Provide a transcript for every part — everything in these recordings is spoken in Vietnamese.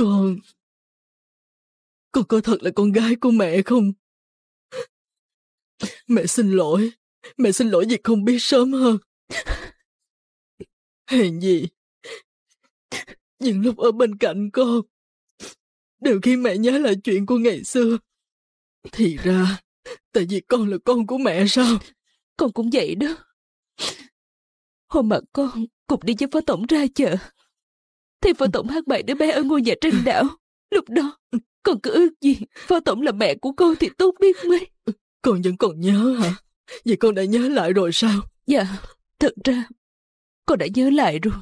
Con... Con có thật là con gái của mẹ không? Mẹ xin lỗi. Mẹ xin lỗi vì không biết sớm hơn. Hèn gì? Những lúc ở bên cạnh con, đều khi mẹ nhớ lại chuyện của ngày xưa. Thì ra, tại vì con là con của mẹ sao? Con cũng vậy đó. Hôm mà con cùng đi với phó tổng ra chợ, thì phó tổng hát bài đứa bé ở ngôi nhà trên đảo lúc đó còn cứ ước gì phó tổng là mẹ của con thì tốt biết mấy con vẫn còn nhớ hả vậy con đã nhớ lại rồi sao dạ thật ra con đã nhớ lại rồi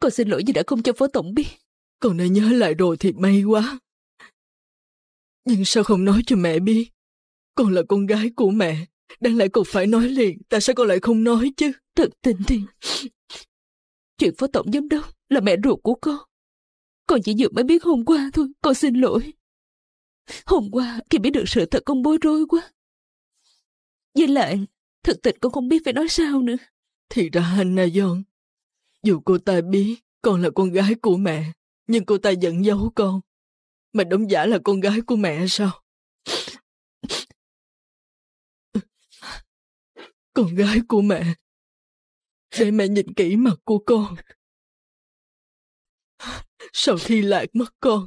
con xin lỗi vì đã không cho phó tổng biết con đã nhớ lại rồi thì may quá nhưng sao không nói cho mẹ biết con là con gái của mẹ đang lại còn phải nói liền tại sao con lại không nói chứ thật tình thì Chuyện phó tổng giám đốc là mẹ ruột của con. Con chỉ vừa mới biết hôm qua thôi, con xin lỗi. Hôm qua khi biết được sự thật con bối rối quá. Với lại, thực tình con không biết phải nói sao nữa. Thì ra anh Na dù cô ta biết con là con gái của mẹ, nhưng cô ta giận giấu con. Mà đóng giả là con gái của mẹ sao? Con gái của mẹ để mẹ nhìn kỹ mặt của con. Sau khi lạc mất con,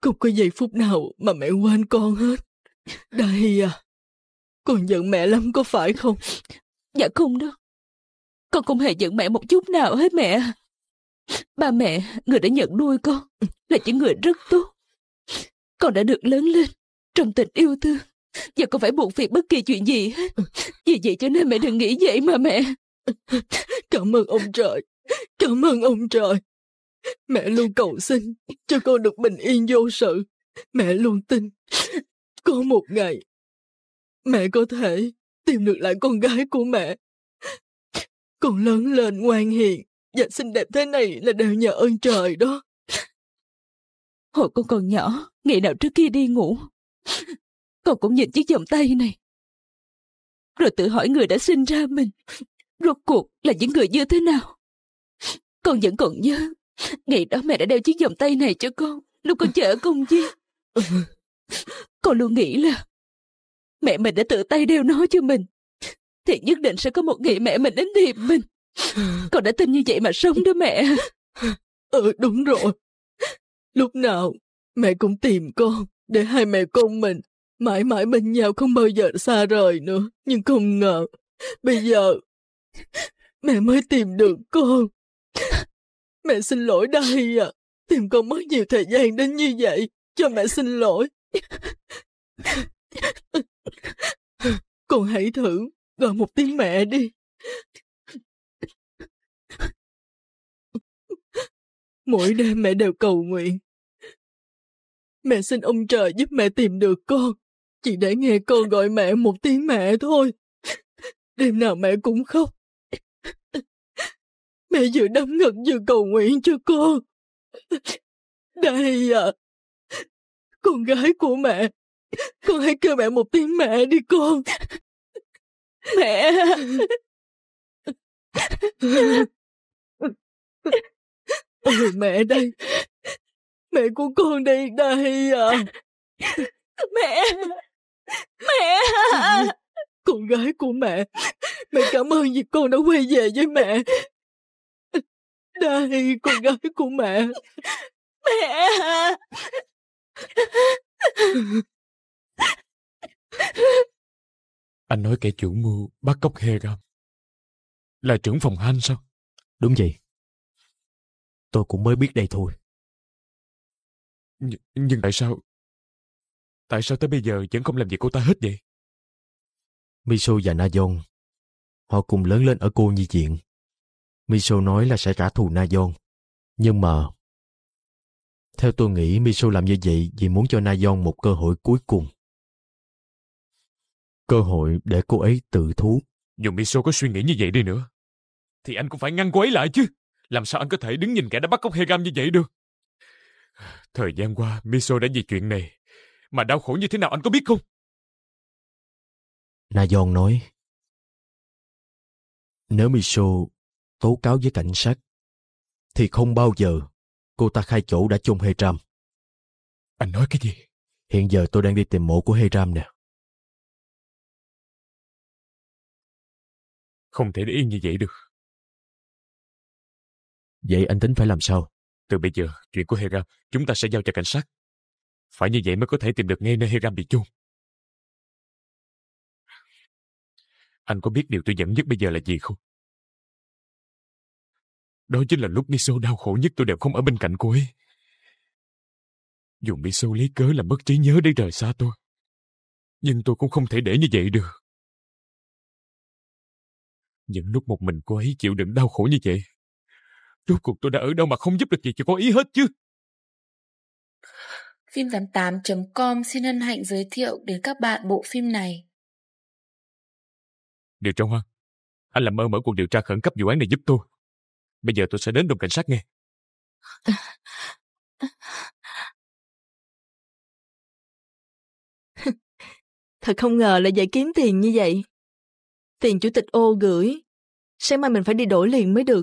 không có giây phút nào mà mẹ quên con hết. Đây à, con giận mẹ lắm có phải không? Dạ không đó, Con không hề giận mẹ một chút nào hết mẹ. Ba mẹ, người đã nhận nuôi con, là những người rất tốt. Con đã được lớn lên trong tình yêu thương. Giờ con phải buộc việc bất kỳ chuyện gì hết. Vì vậy cho nên mẹ đừng nghĩ vậy mà mẹ. Cảm ơn ông trời. Cảm ơn ông trời. Mẹ luôn cầu xin cho con được bình yên vô sự. Mẹ luôn tin có một ngày mẹ có thể tìm được lại con gái của mẹ. Con lớn lên ngoan hiền và xinh đẹp thế này là đều nhờ ơn trời đó. Hồi con còn nhỏ, ngày nào trước khi đi ngủ, con cũng nhìn chiếc vòng tay này. Rồi tự hỏi người đã sinh ra mình rốt cuộc là những người như thế nào. Con vẫn còn nhớ, ngày đó mẹ đã đeo chiếc vòng tay này cho con, lúc con chở công viên. Con luôn nghĩ là mẹ mình đã tự tay đeo nó cho mình, thì nhất định sẽ có một ngày mẹ mình đến tìm mình. Con đã tin như vậy mà sống đó mẹ. Ừ đúng rồi. Lúc nào mẹ cũng tìm con để hai mẹ con mình mãi mãi bên nhau không bao giờ xa rời nữa. Nhưng không ngờ bây giờ Mẹ mới tìm được con. Mẹ xin lỗi đây à. Tìm con mất nhiều thời gian đến như vậy. Cho mẹ xin lỗi. Con hãy thử gọi một tiếng mẹ đi. Mỗi đêm mẹ đều cầu nguyện. Mẹ xin ông trời giúp mẹ tìm được con. Chỉ để nghe con gọi mẹ một tiếng mẹ thôi. Đêm nào mẹ cũng khóc. Mẹ vừa đắm ngực vừa cầu nguyện cho con. Đây à, con gái của mẹ. Con hãy kêu mẹ một tiếng mẹ đi con. Mẹ. Ừ, mẹ đây. Mẹ của con đây đây à. Mẹ. Mẹ. Con gái của mẹ. Mẹ cảm ơn vì con đã quay về với mẹ. Đây, con gái của mẹ. Mẹ à. Anh nói kẻ chủ mưu bắt cóc Heram là trưởng phòng Han sao? Đúng vậy. Tôi cũng mới biết đây thôi. Nh nhưng tại sao? Tại sao tới bây giờ vẫn không làm gì cô ta hết vậy? Miso và na Nayon, họ cùng lớn lên ở cô nhi viện Miso nói là sẽ trả thù Na Nayon. Nhưng mà... Theo tôi nghĩ Miso làm như vậy vì muốn cho Na Nayon một cơ hội cuối cùng. Cơ hội để cô ấy tự thú. Dù Miso có suy nghĩ như vậy đi nữa, thì anh cũng phải ngăn cô ấy lại chứ. Làm sao anh có thể đứng nhìn kẻ đã bắt cóc Hegam như vậy được? Thời gian qua, Miso đã vì chuyện này. Mà đau khổ như thế nào anh có biết không? Nayon nói. Nếu Miso tố cáo với cảnh sát, thì không bao giờ cô ta khai chỗ đã chôn Hram. Anh nói cái gì? Hiện giờ tôi đang đi tìm mộ của Hram nè. Không thể để yên như vậy được. Vậy anh tính phải làm sao? Từ bây giờ, chuyện của Hram chúng ta sẽ giao cho cảnh sát. Phải như vậy mới có thể tìm được ngay nơi Hram bị chôn. Anh có biết điều tôi dẫn nhất bây giờ là gì không? Đó chính là lúc Miso đau khổ nhất tôi đều không ở bên cạnh cô ấy. Dù Miso lấy cớ là mất trí nhớ để rời xa tôi. Nhưng tôi cũng không thể để như vậy được. Những lúc một mình cô ấy chịu đựng đau khổ như vậy, rốt cuộc tôi đã ở đâu mà không giúp được gì cho cô ấy hết chứ. Phim88.com xin hân hạnh giới thiệu đến các bạn bộ phim này. Điều tra hoang, anh làm ơn mở cuộc điều tra khẩn cấp vụ án này giúp tôi. Bây giờ tôi sẽ đến đồn cảnh sát nghe. Thật không ngờ là dạy kiếm tiền như vậy. Tiền chủ tịch ô gửi. Sáng mai mình phải đi đổi liền mới được.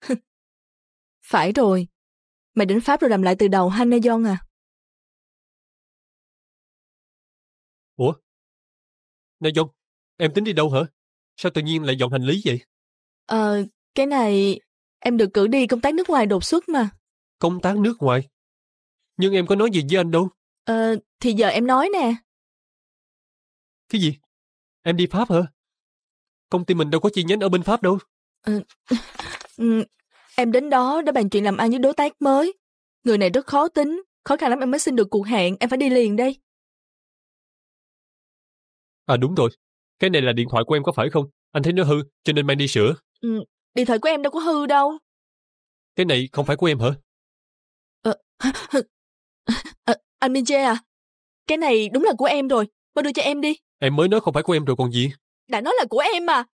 phải rồi. Mày đến Pháp rồi làm lại từ đầu Hannah John à? Ủa? Nè John, em tính đi đâu hả? Sao tự nhiên lại dọn hành lý vậy? Ờ, cái này em được cử đi công tác nước ngoài đột xuất mà. Công tác nước ngoài? Nhưng em có nói gì với anh đâu. Ờ, thì giờ em nói nè. Cái gì? Em đi Pháp hả? Công ty mình đâu có chi nhánh ở bên Pháp đâu. Ờ, em đến đó đã bàn chuyện làm ăn với đối tác mới. Người này rất khó tính, khó khăn lắm em mới xin được cuộc hẹn, em phải đi liền đây. À đúng rồi, cái này là điện thoại của em có phải không? Anh thấy nó hư, cho nên mang đi sửa. Ừ, điện thoại của em đâu có hư đâu. Cái này không phải của em hả? Ờ, à, anh Minje à, cái này đúng là của em rồi, mau đưa cho em đi. Em mới nói không phải của em rồi còn gì. Đã nói là của em mà.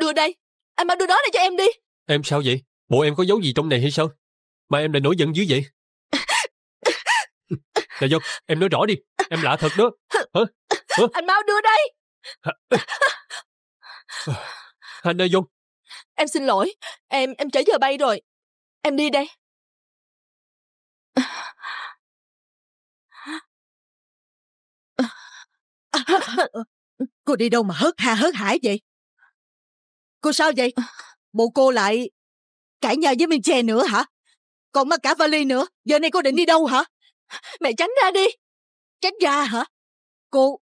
Đưa đây, anh mau đưa đó này cho em đi. Em sao vậy? Bộ em có giấu gì trong này hay sao? Mà em lại nổi giận dữ vậy? Dạ do vâng, em nói rõ đi, em lạ thật đó. Hả? Hả? Anh mau đưa đây. Hana Dung Em xin lỗi Em em trễ giờ bay rồi Em đi đây Cô đi đâu mà hớt hà hớt hải vậy Cô sao vậy Bộ cô lại Cãi nhau với Minh Chè nữa hả Còn mắc cả vali nữa Giờ này cô định đi đâu hả Mẹ tránh ra đi Tránh ra hả Cô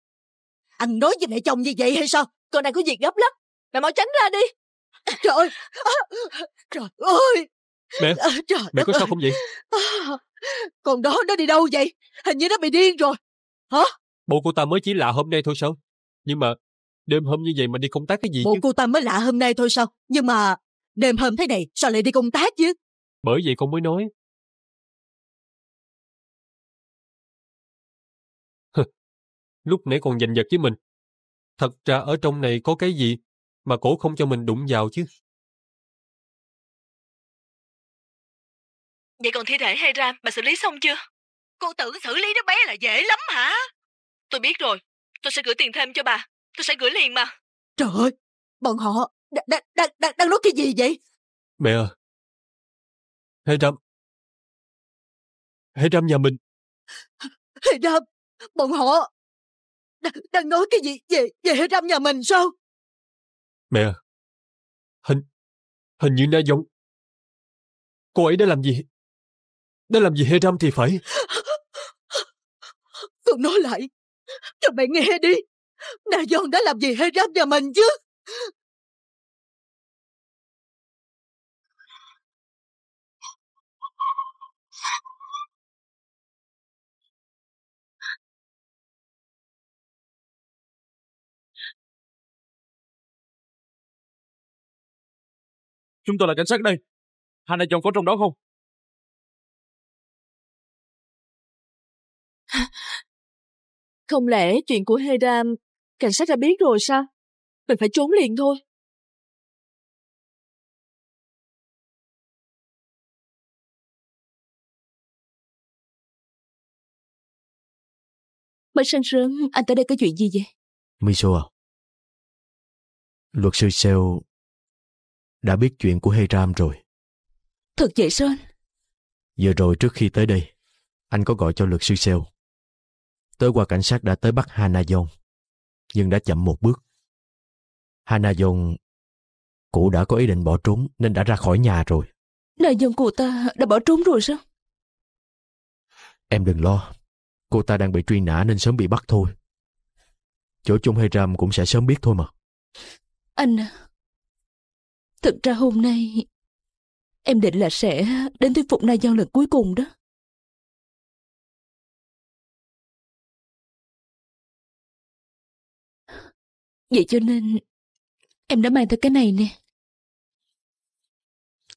anh nói với mẹ chồng như vậy hay sao con đang có việc gấp lắm mẹ mau tránh ra đi trời ơi trời ơi mẹ à, trời mẹ có sao không vậy à, con đó nó đi đâu vậy hình như nó bị điên rồi hả bộ cô ta mới chỉ lạ hôm nay thôi sao nhưng mà đêm hôm như vậy mà đi công tác cái gì bộ chứ? cô ta mới lạ hôm nay thôi sao nhưng mà đêm hôm thế này sao lại đi công tác chứ bởi vậy con mới nói lúc nãy còn giành giật với mình. Thật ra ở trong này có cái gì mà cổ không cho mình đụng vào chứ. Vậy còn thi thể hay ra bà xử lý xong chưa? Cô tưởng xử lý đứa bé là dễ lắm hả? Tôi biết rồi, tôi sẽ gửi tiền thêm cho bà. Tôi sẽ gửi liền mà. Trời ơi, bọn họ đang đang đang đang nói cái gì vậy? Mẹ ơi, Hê Ram, Hê Ram nhà mình. Hê Ram, bọn họ Đ- đang nói cái gì về về Hiram nhà mình sao? Mẹ, à, hình hình như Na Dũng, cô ấy đã làm gì? Đã làm gì Hiram thì phải. tôi nói lại, cho mẹ nghe đi. Na Dũng đã làm gì Hiram nhà mình chứ? Chúng tôi là cảnh sát đây. Hana John có trong đó không? Không lẽ chuyện của Heda cảnh sát đã biết rồi sao? Mình phải trốn liền thôi. Mới sáng sớm, anh tới đây có chuyện gì vậy? Miso à? Luật sư Seo đã biết chuyện của Hiram rồi. Thật vậy Sơn? Giờ rồi trước khi tới đây, anh có gọi cho luật sư Seo. Tới qua cảnh sát đã tới bắt Hana Yong, nhưng đã chậm một bước. Hana Yong, cụ đã có ý định bỏ trốn nên đã ra khỏi nhà rồi. Đại dân cụ ta đã bỏ trốn rồi sao? Em đừng lo, cô ta đang bị truy nã nên sớm bị bắt thôi. Chỗ chung hay ram cũng sẽ sớm biết thôi mà. Anh Thực ra hôm nay em định là sẽ đến thuyết phục Na Giang lần cuối cùng đó. Vậy cho nên em đã mang theo cái này nè.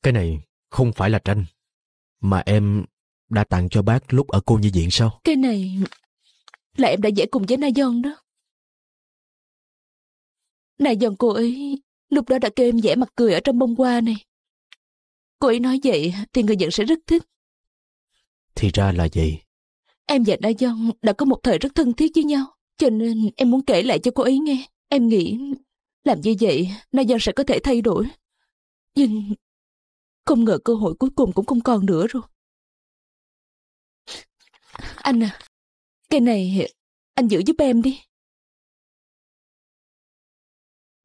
Cái này không phải là tranh mà em đã tặng cho bác lúc ở cô nhi viện sao? Cái này là em đã vẽ cùng với Na Giang đó. Na Giang cô ấy lúc đó đã kêu em vẽ mặt cười ở trong bông hoa này. Cô ấy nói vậy thì người dân sẽ rất thích. Thì ra là vậy. Em và Na Dông đã có một thời rất thân thiết với nhau, cho nên em muốn kể lại cho cô ấy nghe. Em nghĩ làm như vậy Na Dông sẽ có thể thay đổi. Nhưng không ngờ cơ hội cuối cùng cũng không còn nữa rồi. Anh à, cái này anh giữ giúp em đi.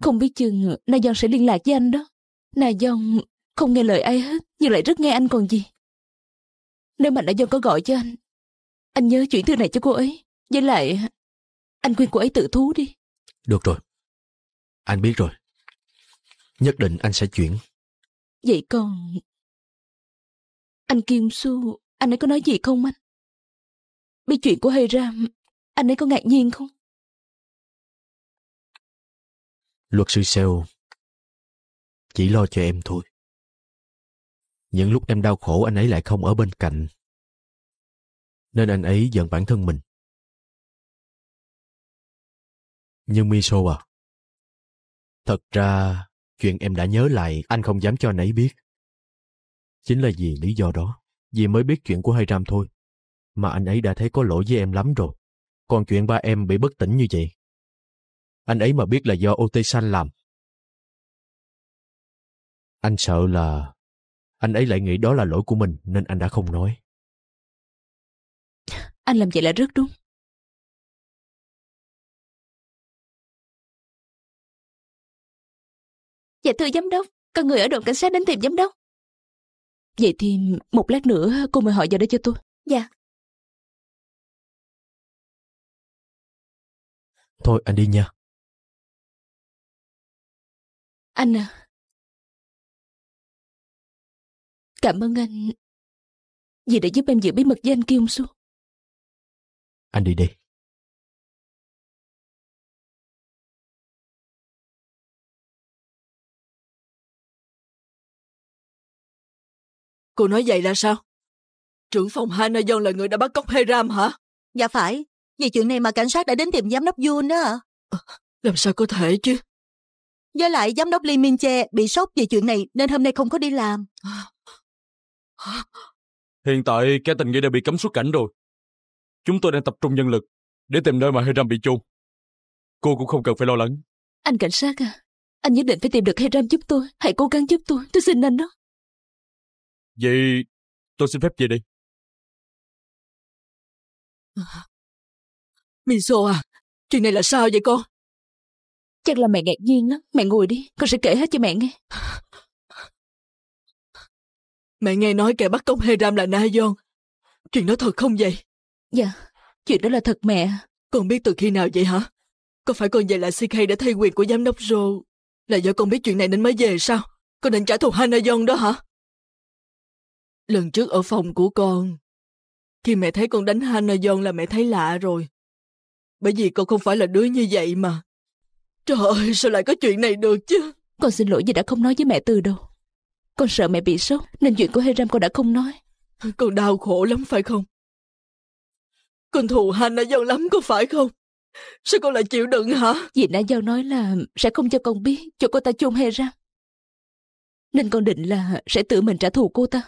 Không biết chừng Na Dông sẽ liên lạc với anh đó. Na Dông không nghe lời ai hết, nhưng lại rất nghe anh còn gì. Nếu mà Na Dông có gọi cho anh, anh nhớ chuyển thư này cho cô ấy. Với lại, anh khuyên cô ấy tự thú đi. Được rồi. Anh biết rồi. Nhất định anh sẽ chuyển. Vậy còn... Anh Kim Su, anh ấy có nói gì không anh? Biết chuyện của Hay Ram, anh ấy có ngạc nhiên không? Luật sư Seo chỉ lo cho em thôi. Những lúc em đau khổ anh ấy lại không ở bên cạnh. Nên anh ấy giận bản thân mình. Nhưng Miso à, thật ra chuyện em đã nhớ lại anh không dám cho anh ấy biết. Chính là vì lý do đó, vì mới biết chuyện của hai Ram thôi. Mà anh ấy đã thấy có lỗi với em lắm rồi. Còn chuyện ba em bị bất tỉnh như vậy, anh ấy mà biết là do ô tê làm. Anh sợ là anh ấy lại nghĩ đó là lỗi của mình nên anh đã không nói. Anh làm vậy là rất đúng. Dạ thưa giám đốc, con người ở đồn cảnh sát đến tìm giám đốc. Vậy thì một lát nữa cô mời họ vào đây cho tôi. Dạ. Thôi anh đi nha. Anh à. Cảm ơn anh vì đã giúp em giữ bí mật với anh Kiêu Su. Anh đi đi. Cô nói vậy là sao? Trưởng phòng Hana Dân là người đã bắt cóc Heram hả? Dạ phải. Vì chuyện này mà cảnh sát đã đến tìm giám đốc Yun nữa. ạ. làm sao có thể chứ? Với lại giám đốc Lee Min Che bị sốc về chuyện này nên hôm nay không có đi làm. Hiện tại kẻ tình nghi đã bị cấm xuất cảnh rồi. Chúng tôi đang tập trung nhân lực để tìm nơi mà Hiram bị chôn. Cô cũng không cần phải lo lắng. Anh cảnh sát à, anh nhất định phải tìm được Hiram giúp tôi. Hãy cố gắng giúp tôi, tôi xin anh đó. Vậy tôi xin phép về đi. Miso à, chuyện này là sao vậy con? Chắc là mẹ ngạc nhiên lắm, mẹ ngồi đi, con sẽ kể hết cho mẹ nghe. Mẹ nghe nói kẻ bắt cóc Heram là Na Chuyện đó thật không vậy? Dạ, chuyện đó là thật mẹ. Con biết từ khi nào vậy hả? Có phải con về lại CK đã thay quyền của giám đốc Rô? Là do con biết chuyện này nên mới về sao? Con định trả thù Hana đó hả? Lần trước ở phòng của con, khi mẹ thấy con đánh Hana là mẹ thấy lạ rồi. Bởi vì con không phải là đứa như vậy mà. Trời ơi, sao lại có chuyện này được chứ? Con xin lỗi vì đã không nói với mẹ từ đâu. Con sợ mẹ bị sốt, nên chuyện của Hiram con đã không nói. Con đau khổ lắm phải không? Con thù hành đã giàu lắm có phải không? Sao con lại chịu đựng hả? Dì đã giao nói là sẽ không cho con biết cho cô ta chôn hê ra. Nên con định là sẽ tự mình trả thù cô ta.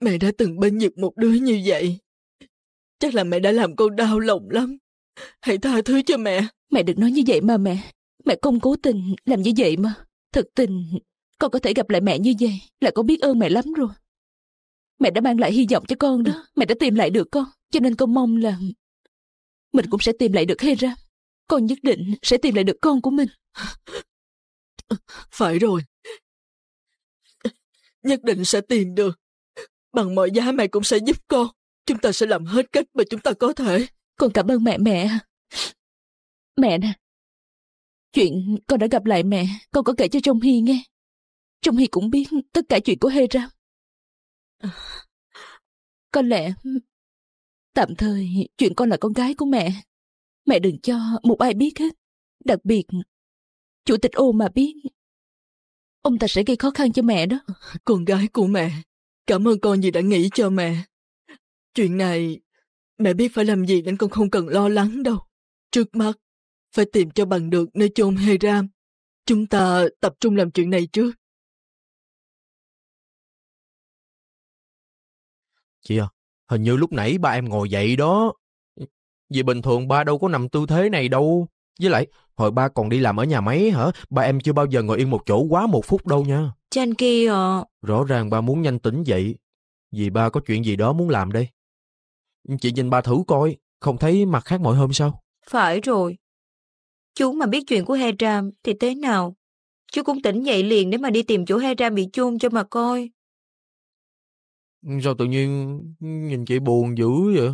Mẹ đã từng bên nhiệt một đứa như vậy. Chắc là mẹ đã làm con đau lòng lắm. Hãy tha thứ cho mẹ. Mẹ đừng nói như vậy mà mẹ. Mẹ không cố tình làm như vậy mà. Thật tình, con có thể gặp lại mẹ như vậy là có biết ơn mẹ lắm rồi. Mẹ đã mang lại hy vọng cho con đó. Mẹ đã tìm lại được con. Cho nên con mong là mình cũng sẽ tìm lại được Hera. Con nhất định sẽ tìm lại được con của mình. Phải rồi. Nhất định sẽ tìm được. Bằng mọi giá mẹ cũng sẽ giúp con. Chúng ta sẽ làm hết cách mà chúng ta có thể. Con cảm ơn mẹ mẹ. Mẹ nè, Chuyện con đã gặp lại mẹ, con có kể cho Trong Hy nghe. Trong Hy cũng biết tất cả chuyện của Hera. Có lẽ... Tạm thời, chuyện con là con gái của mẹ. Mẹ đừng cho một ai biết hết. Đặc biệt, chủ tịch ô mà biết. Ông ta sẽ gây khó khăn cho mẹ đó. Con gái của mẹ, cảm ơn con vì đã nghĩ cho mẹ. Chuyện này, mẹ biết phải làm gì nên con không cần lo lắng đâu. Trước mắt, phải tìm cho bằng được nơi chôn Hiram. Chúng ta tập trung làm chuyện này trước. Chị à, hình như lúc nãy ba em ngồi dậy đó. Vì bình thường ba đâu có nằm tư thế này đâu. Với lại, hồi ba còn đi làm ở nhà máy hả? Ba em chưa bao giờ ngồi yên một chỗ quá một phút đâu nha. Trên kia à. Rõ ràng ba muốn nhanh tỉnh dậy. Vì ba có chuyện gì đó muốn làm đây. Chị nhìn ba thử coi, không thấy mặt khác mọi hôm sao? Phải rồi, Chú mà biết chuyện của Hera thì thế nào? Chú cũng tỉnh dậy liền để mà đi tìm chỗ Hera bị chôn cho mà coi. Sao tự nhiên nhìn chị buồn dữ vậy?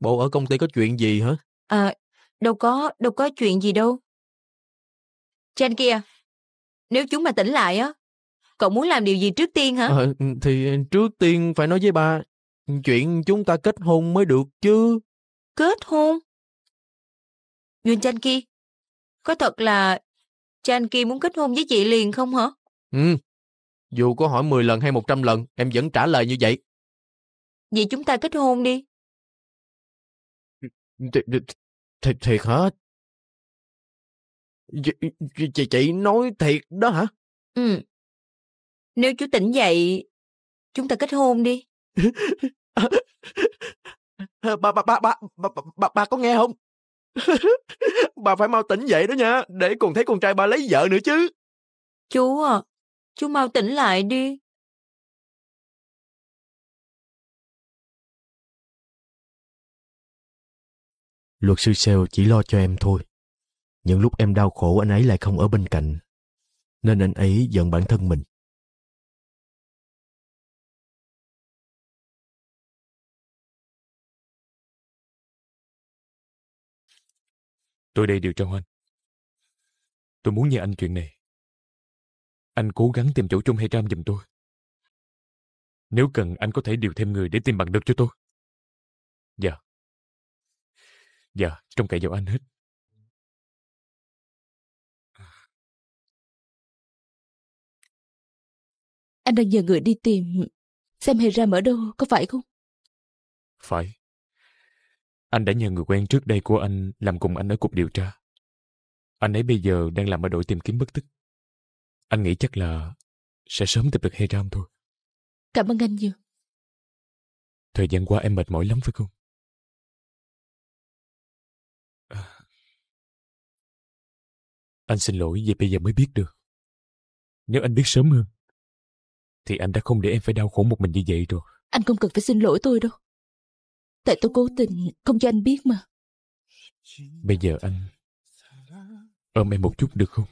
Bộ ở công ty có chuyện gì hả? À, đâu có, đâu có chuyện gì đâu. Trên kia, nếu chúng mà tỉnh lại á, cậu muốn làm điều gì trước tiên hả? À, thì trước tiên phải nói với ba, chuyện chúng ta kết hôn mới được chứ. Kết hôn? Nguyên Chanh kia, có thật là cha anh kia muốn kết hôn với chị liền không hả? Ừ. Dù có hỏi 10 lần hay 100 lần, em vẫn trả lời như vậy. Vậy chúng ta kết hôn đi. Thiệt, thiệt, thiệt hả? Chị, chị nói thiệt đó hả? Ừ. Nếu chú tỉnh dậy, chúng ta kết hôn đi. bà, bà, bà, bà, bà, bà, bà, bà có nghe không? bà phải mau tỉnh dậy đó nha, để cùng thấy con trai bà lấy vợ nữa chứ. Chú à, chú mau tỉnh lại đi. Luật sư Sale chỉ lo cho em thôi. Những lúc em đau khổ anh ấy lại không ở bên cạnh. Nên anh ấy giận bản thân mình. Tôi đây điều tra anh. Tôi muốn nhờ anh chuyện này. Anh cố gắng tìm chỗ chung hay trăm giùm tôi. Nếu cần, anh có thể điều thêm người để tìm bằng được cho tôi. Dạ. Dạ, trong cậy vào anh hết. Anh đang nhờ người đi tìm. Xem Hera ở đâu, có phải không? Phải. Anh đã nhờ người quen trước đây của anh làm cùng anh ở cục điều tra. Anh ấy bây giờ đang làm ở đội tìm kiếm bất tích. Anh nghĩ chắc là sẽ sớm tìm được Hiram thôi. Cảm ơn anh nhiều. Thời gian qua em mệt mỏi lắm phải không? Anh xin lỗi vì bây giờ mới biết được. Nếu anh biết sớm hơn, thì anh đã không để em phải đau khổ một mình như vậy rồi. Anh không cần phải xin lỗi tôi đâu. Tại tôi cố tình không cho anh biết mà. Bây giờ anh ôm em một chút được không?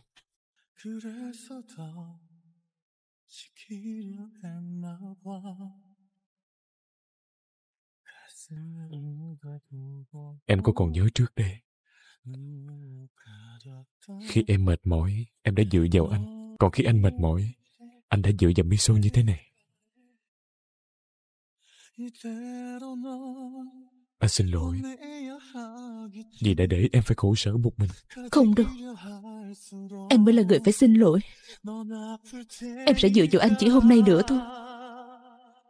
Em có còn nhớ trước đây Khi em mệt mỏi Em đã dựa vào anh Còn khi anh mệt mỏi Anh đã dựa vào Miso như thế này anh xin lỗi Vì đã để em phải khổ sở một mình Không đâu Em mới là người phải xin lỗi Em sẽ dựa vào anh chỉ hôm nay nữa thôi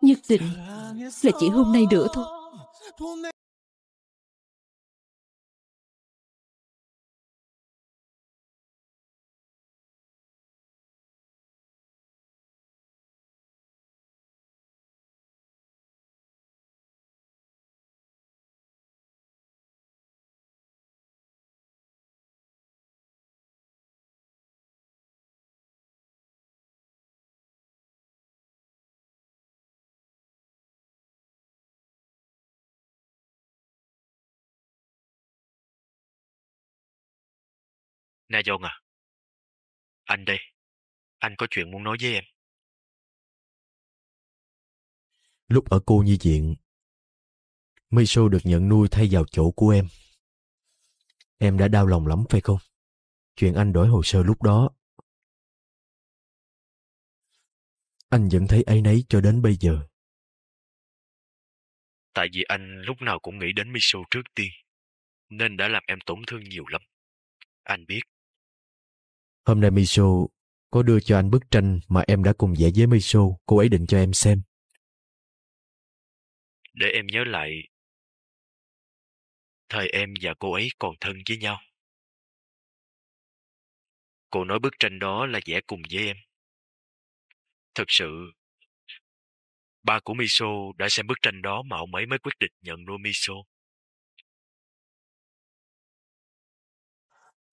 Nhất định Là chỉ hôm nay nữa thôi Na John à, anh đây, anh có chuyện muốn nói với em. Lúc ở cô nhi viện, Miso được nhận nuôi thay vào chỗ của em. Em đã đau lòng lắm phải không? Chuyện anh đổi hồ sơ lúc đó. Anh vẫn thấy ấy nấy cho đến bây giờ. Tại vì anh lúc nào cũng nghĩ đến Miso trước tiên, nên đã làm em tổn thương nhiều lắm. Anh biết Hôm nay Miso có đưa cho anh bức tranh mà em đã cùng vẽ với Miso, cô ấy định cho em xem. Để em nhớ lại, thời em và cô ấy còn thân với nhau. Cô nói bức tranh đó là vẽ cùng với em. Thật sự, ba của Miso đã xem bức tranh đó mà ông ấy mới quyết định nhận nuôi Miso.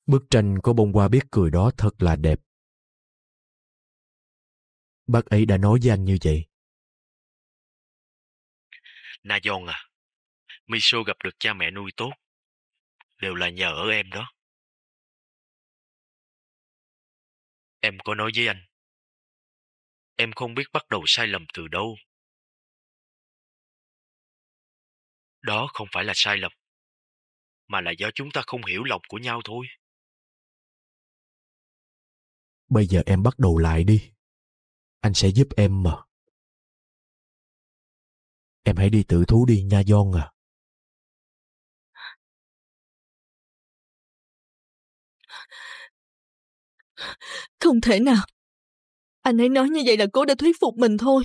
Bức tranh của bông hoa biết cười đó thật là đẹp. Bác ấy đã nói với anh như vậy. Na Nayon à, Miso gặp được cha mẹ nuôi tốt. Đều là nhờ ở em đó. Em có nói với anh. Em không biết bắt đầu sai lầm từ đâu. Đó không phải là sai lầm, mà là do chúng ta không hiểu lòng của nhau thôi bây giờ em bắt đầu lại đi anh sẽ giúp em mà em hãy đi tự thú đi nha don à không thể nào anh ấy nói như vậy là cố đã thuyết phục mình thôi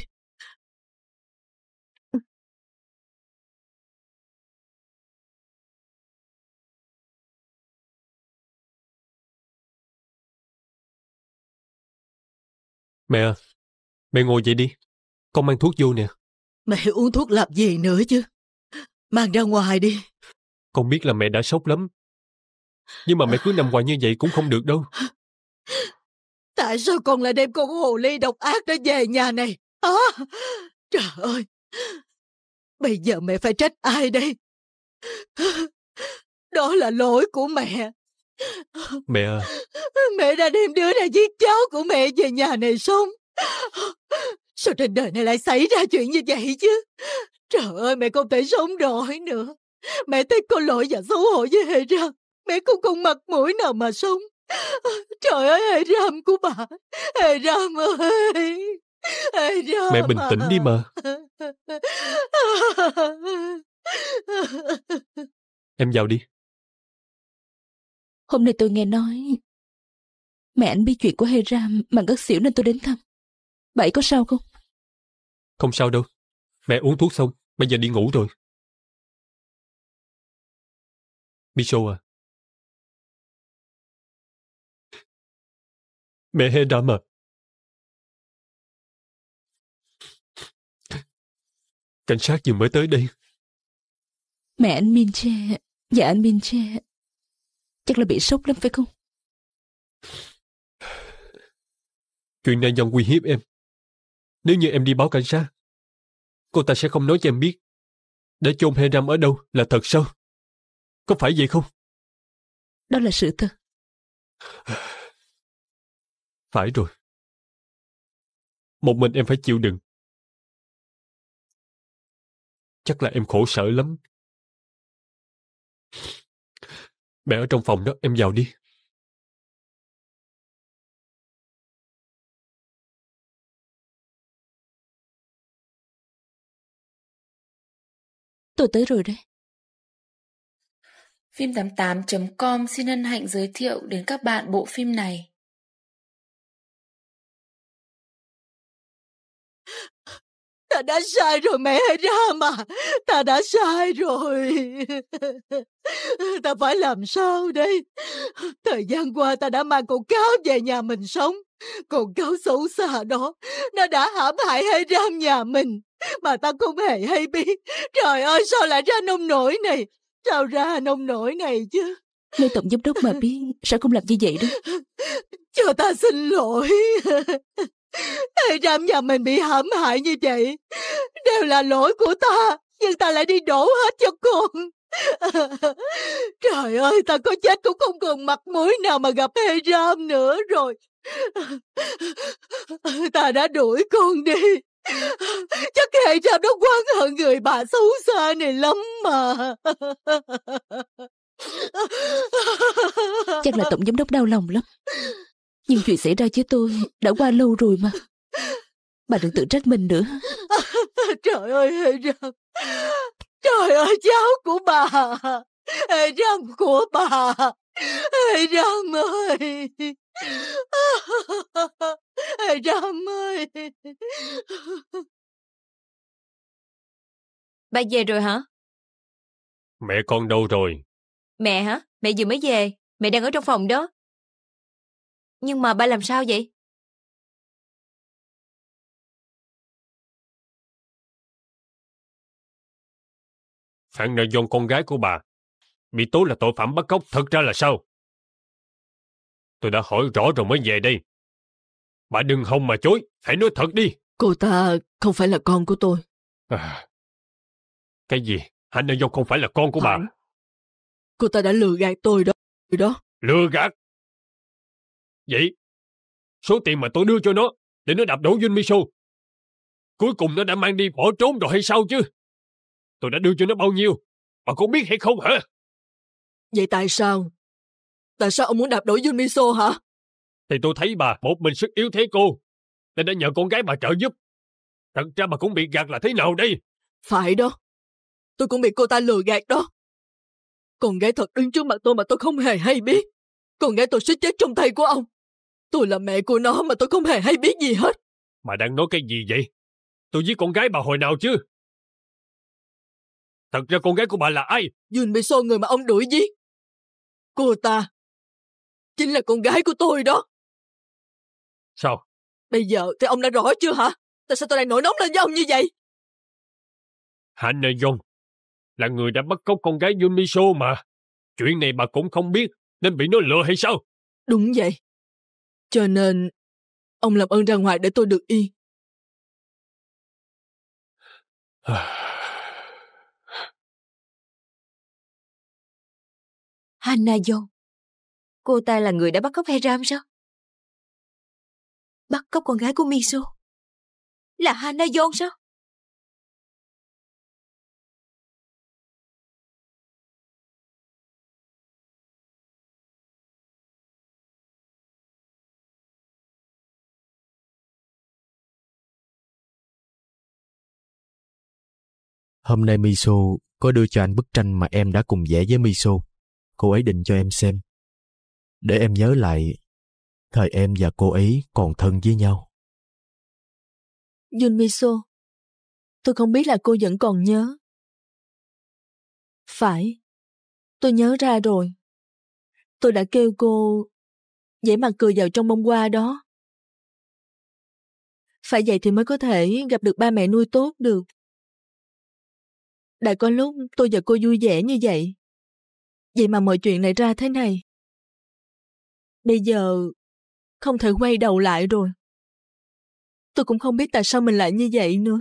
Mẹ, mẹ ngồi dậy đi. Con mang thuốc vô nè. Mẹ uống thuốc làm gì nữa chứ? Mang ra ngoài đi. Con biết là mẹ đã sốc lắm. Nhưng mà mẹ cứ nằm hoài như vậy cũng không được đâu. Tại sao con lại đem con hồ ly độc ác đó về nhà này? À, trời ơi! Bây giờ mẹ phải trách ai đây? Đó là lỗi của mẹ. Mẹ ơi Mẹ đã đem đứa này giết cháu của mẹ về nhà này sống Sao trên đời này lại xảy ra chuyện như vậy chứ Trời ơi mẹ không thể sống nổi nữa Mẹ thấy có lỗi và xấu hổ với hệ ra Mẹ cũng không mặt mũi nào mà sống Trời ơi hệ ram của bà Hệ ram ơi hệ ram Mẹ bình à. tĩnh đi mà Em vào đi Hôm nay tôi nghe nói... Mẹ anh biết chuyện của Heram mà ngất xỉu nên tôi đến thăm. Bảy có sao không? Không sao đâu. Mẹ uống thuốc xong, bây giờ đi ngủ rồi. Michel à. Mẹ Heram à. Cảnh sát vừa mới tới đây. Mẹ anh Minche, dạ anh Minche, chắc là bị sốc lắm phải không? Chuyện này dòng uy hiếp em. Nếu như em đi báo cảnh sát, cô ta sẽ không nói cho em biết để chôn Heram ở đâu là thật sao? Có phải vậy không? Đó là sự thật. Phải rồi. Một mình em phải chịu đựng. Chắc là em khổ sở lắm. Mẹ ở trong phòng đó, em vào đi. Tôi tới rồi đấy. Phim88.com xin hân hạnh giới thiệu đến các bạn bộ phim này. Ta đã sai rồi mẹ ra mà, ta đã sai rồi. ta phải làm sao đây thời gian qua ta đã mang con cáo về nhà mình sống con cáo xấu xa đó nó đã hãm hại hay ram nhà mình mà ta không hề hay biết trời ơi sao lại ra nông nổi này sao ra nông nổi này chứ Nếu Tổng Giám Đốc mà biết sẽ không làm như vậy đó. Cho ta xin lỗi. Thầy Ram nhà mình bị hãm hại như vậy. Đều là lỗi của ta. Nhưng ta lại đi đổ hết cho con. Trời ơi, ta có chết cũng không còn mặt mũi nào mà gặp Hiram nữa rồi. Ta đã đuổi con đi. Chắc Hiram đó quán hận người bà xấu xa này lắm mà. Chắc là tổng giám đốc đau lòng lắm. Nhưng chuyện xảy ra với tôi đã qua lâu rồi mà. Bà đừng tự trách mình nữa. Trời ơi, Hiram. Trời ơi cháu của bà Ê Răng của bà Ê Răng ơi Ê Răng ơi Bà về rồi hả? Mẹ con đâu rồi? Mẹ hả? Mẹ vừa mới về Mẹ đang ở trong phòng đó Nhưng mà ba làm sao vậy? Hạng nợ dồn con gái của bà. Bị tố là tội phạm bắt cóc thật ra là sao? Tôi đã hỏi rõ rồi mới về đây. Bà đừng hòng mà chối, hãy nói thật đi. Cô ta không phải là con của tôi. À, cái gì? Hạnh Nợ Dông không phải là con của bà. Cô ta đã lừa gạt tôi đó. đó. Lừa gạt? Vậy, số tiền mà tôi đưa cho nó để nó đập đổ Vinh Miso. Cuối cùng nó đã mang đi bỏ trốn rồi hay sao chứ? Tôi đã đưa cho nó bao nhiêu? Bà có biết hay không hả? Vậy tại sao? Tại sao ông muốn đạp đổ Juniso hả? Thì tôi thấy bà một mình sức yếu thế cô. Nên đã nhờ con gái bà trợ giúp. Thật ra bà cũng bị gạt là thế nào đây? Phải đó. Tôi cũng bị cô ta lừa gạt đó. Con gái thật đứng trước mặt tôi mà tôi không hề hay biết. Con gái tôi sẽ chết trong tay của ông. Tôi là mẹ của nó mà tôi không hề hay biết gì hết. Mà đang nói cái gì vậy? Tôi với con gái bà hồi nào chứ? Thật ra con gái của bà là ai? Yun Mỹ Sô người mà ông đuổi giết. Cô ta chính là con gái của tôi đó. Sao? Bây giờ thì ông đã rõ chưa hả? Tại sao tôi lại nổi nóng lên với ông như vậy? Hana Yong là người đã bắt cóc con gái Yun Miso mà. Chuyện này bà cũng không biết nên bị nó lừa hay sao? Đúng vậy. Cho nên ông làm ơn ra ngoài để tôi được yên. Hanayo. Cô ta là người đã bắt cóc Heram sao? Bắt cóc con gái của Miso. Là Hanayon sao? Hôm nay Miso có đưa cho anh bức tranh mà em đã cùng vẽ với Miso cô ấy định cho em xem. Để em nhớ lại, thời em và cô ấy còn thân với nhau. Junmiso, tôi không biết là cô vẫn còn nhớ. Phải, tôi nhớ ra rồi. Tôi đã kêu cô dễ mặt cười vào trong bông hoa đó. Phải vậy thì mới có thể gặp được ba mẹ nuôi tốt được. Đã có lúc tôi và cô vui vẻ như vậy. Vậy mà mọi chuyện lại ra thế này. Bây giờ, không thể quay đầu lại rồi. Tôi cũng không biết tại sao mình lại như vậy nữa.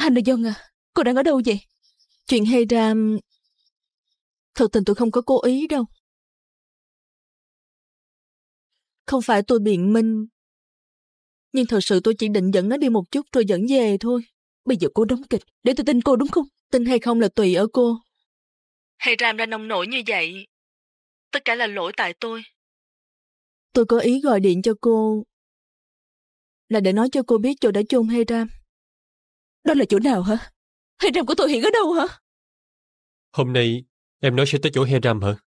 Hành Hanayon à, cô đang ở đâu vậy? Chuyện hay ra... Thật tình tôi không có cố ý đâu. Không phải tôi biện minh. Nhưng thật sự tôi chỉ định dẫn nó đi một chút rồi dẫn về thôi. Bây giờ cô đóng kịch, để tôi tin cô đúng không? Tin hay không là tùy ở cô. Hay ram ra nông nổi như vậy. Tất cả là lỗi tại tôi. Tôi có ý gọi điện cho cô là để nói cho cô biết chỗ đã chôn hay ram. Đó là chỗ nào hả? Hay rằm của tôi hiện ở đâu hả? Hôm nay em nói sẽ tới chỗ Heram hả?